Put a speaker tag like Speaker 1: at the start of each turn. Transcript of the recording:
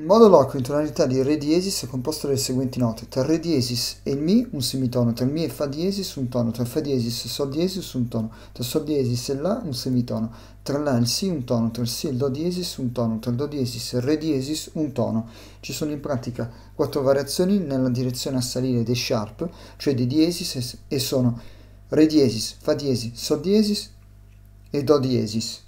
Speaker 1: Il modo loco in tonalità di Re diesis è composto dalle seguenti note. Tra Re diesis e il Mi un semitono, tra il Mi e Fa diesis un tono, tra Fa diesis e Sol diesis un tono, tra Sol diesis e La un semitono, tra La e il Si un tono, tra il Si e il Do diesis un tono, tra il Do diesis e Re diesis un tono. Ci sono in pratica quattro variazioni nella direzione a salire dei sharp, cioè di diesis e sono Re diesis, Fa diesis, Sol diesis
Speaker 2: e Do diesis.